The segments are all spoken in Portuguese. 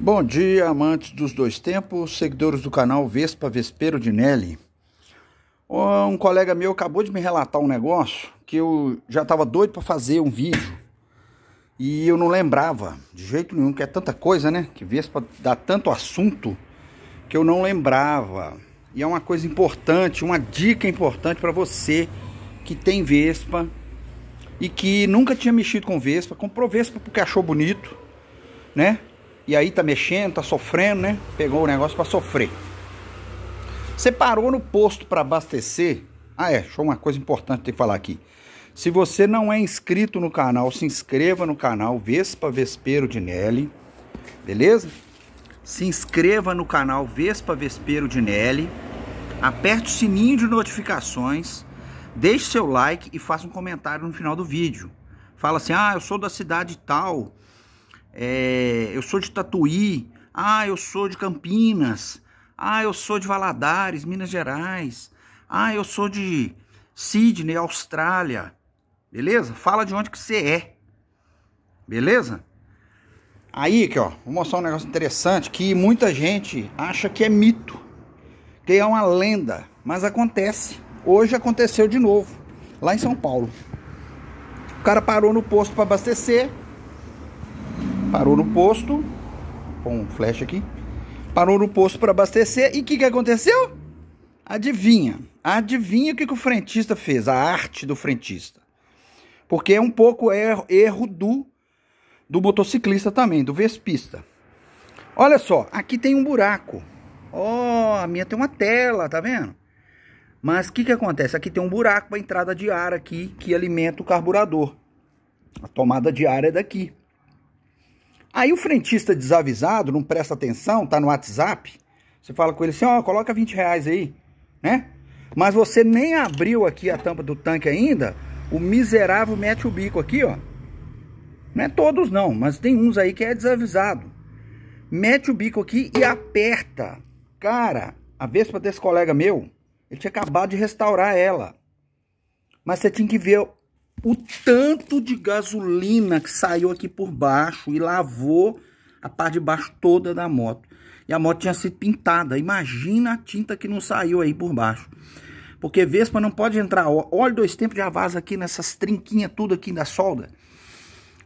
Bom dia, amantes dos dois tempos, seguidores do canal Vespa Vespeiro de Nelly. Um colega meu acabou de me relatar um negócio que eu já estava doido para fazer um vídeo e eu não lembrava de jeito nenhum, que é tanta coisa, né? Que Vespa dá tanto assunto que eu não lembrava. E é uma coisa importante, uma dica importante para você que tem Vespa e que nunca tinha mexido com Vespa, comprou Vespa porque achou bonito, né? E aí tá mexendo, tá sofrendo, né? Pegou o negócio para sofrer. Você parou no posto para abastecer. Ah, é, show uma coisa importante ter que falar aqui. Se você não é inscrito no canal, se inscreva no canal Vespa Vespeiro de Nelly, beleza? Se inscreva no canal Vespa Vespeiro de Nelly, aperte o sininho de notificações, deixe seu like e faça um comentário no final do vídeo. Fala assim: ah, eu sou da cidade tal é, eu sou de Tatuí, ah, eu sou de Campinas, ah, eu sou de Valadares, Minas Gerais, ah, eu sou de Sydney, Austrália, beleza? Fala de onde que você é, beleza? Aí, aqui, ó, vou mostrar um negócio interessante que muita gente acha que é mito, que é uma lenda, mas acontece. Hoje aconteceu de novo, lá em São Paulo. O cara parou no posto para abastecer, Parou no posto. Põe um flash aqui. Parou no posto para abastecer. E o que, que aconteceu? Adivinha. Adivinha o que, que o frentista fez. A arte do frentista. Porque é um pouco erro, é erro do, do motociclista também, do vespista. Olha só, aqui tem um buraco. Ó, oh, a minha tem uma tela, tá vendo? Mas o que, que acontece? Aqui tem um buraco para entrada de ar aqui que alimenta o carburador. A tomada de ar é daqui. Aí o frentista desavisado, não presta atenção, tá no WhatsApp, você fala com ele assim, ó, oh, coloca 20 reais aí, né? Mas você nem abriu aqui a tampa do tanque ainda, o miserável mete o bico aqui, ó. Não é todos não, mas tem uns aí que é desavisado. Mete o bico aqui e aperta. Cara, a Vespa desse colega meu, ele tinha acabado de restaurar ela. Mas você tinha que ver o tanto de gasolina que saiu aqui por baixo e lavou a parte de baixo toda da moto. E a moto tinha sido pintada. Imagina a tinta que não saiu aí por baixo. Porque Vespa não pode entrar. Óleo dois tempos já vaza aqui nessas trinquinhas tudo aqui da solda.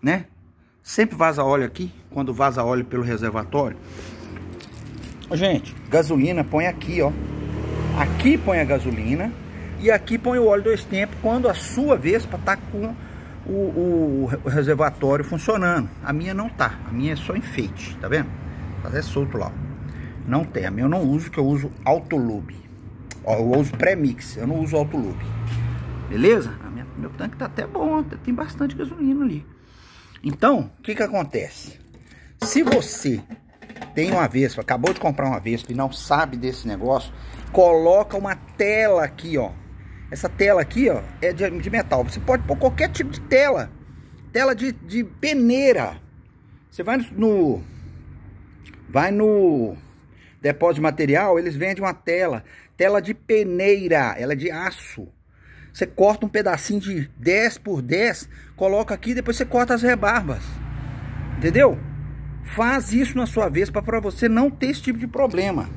Né? Sempre vaza óleo aqui, quando vaza óleo pelo reservatório. Gente, gasolina põe aqui, ó. Aqui põe a gasolina e aqui põe o óleo dois tempos quando a sua Vespa tá com o, o, reservatório funcionando. A minha não tá, a minha é só enfeite, tá vendo? Mas tá solto lá. Não tem, a minha eu não uso, que eu uso autolube. Ó, eu uso pré-mix, eu não uso autolube. Beleza? Minha, meu tanque tá até bom, tem bastante gasolina ali. Então, o que que acontece? Se você tem uma Vespa, acabou de comprar uma Vespa e não sabe desse negócio, coloca uma tela aqui, ó, essa tela aqui, ó, é de, de metal. Você pode pôr qualquer tipo de tela. Tela de, de peneira. Você vai no... Vai no depósito de material, eles vendem uma tela. Tela de peneira. Ela é de aço. Você corta um pedacinho de 10 por 10, coloca aqui, depois você corta as rebarbas. Entendeu? Faz isso na sua vez para você não ter esse tipo de problema.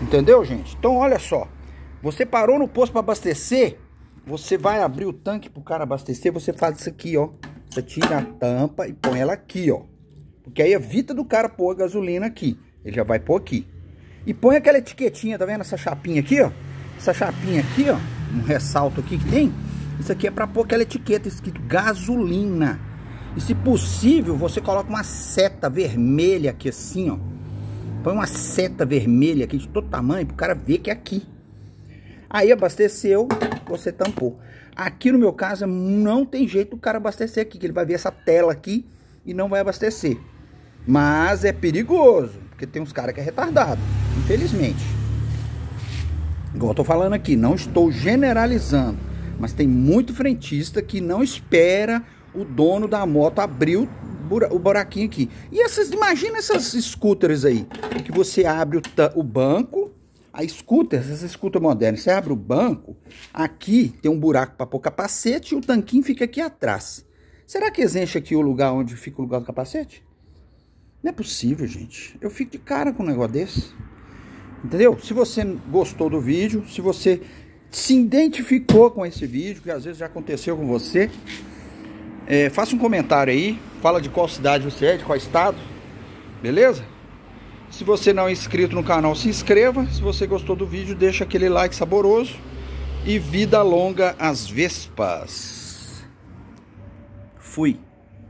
Entendeu, gente? Então, olha só. Você parou no posto para abastecer, você vai abrir o tanque pro cara abastecer, você faz isso aqui, ó. Você tira a tampa e põe ela aqui, ó. Porque aí evita do cara pôr a gasolina aqui. Ele já vai pôr aqui. E põe aquela etiquetinha, tá vendo? Essa chapinha aqui, ó. Essa chapinha aqui, ó. Um ressalto aqui que tem. Isso aqui é pra pôr aquela etiqueta escrito gasolina. E se possível, você coloca uma seta vermelha aqui assim, ó. Põe uma seta vermelha aqui de todo tamanho pro cara ver que é aqui. Aí abasteceu, você tampou. Aqui no meu caso, não tem jeito o cara abastecer aqui, que ele vai ver essa tela aqui e não vai abastecer. Mas é perigoso, porque tem uns caras que é retardado, infelizmente. Igual eu tô falando aqui, não estou generalizando, mas tem muito frentista que não espera o dono da moto abrir o, o buraquinho aqui. E essas, imagina essas scooters aí, que você abre o, o banco, a escuta, essa escuta moderna, você abre o banco, aqui tem um buraco para pôr capacete e o tanquinho fica aqui atrás. Será que enche aqui o lugar onde fica o lugar do capacete? Não é possível, gente. Eu fico de cara com um negócio desse. Entendeu? Se você gostou do vídeo, se você se identificou com esse vídeo, que às vezes já aconteceu com você, é, faça um comentário aí, fala de qual cidade você é, de qual estado, beleza? Se você não é inscrito no canal, se inscreva. Se você gostou do vídeo, deixa aquele like saboroso. E vida longa às vespas. Fui.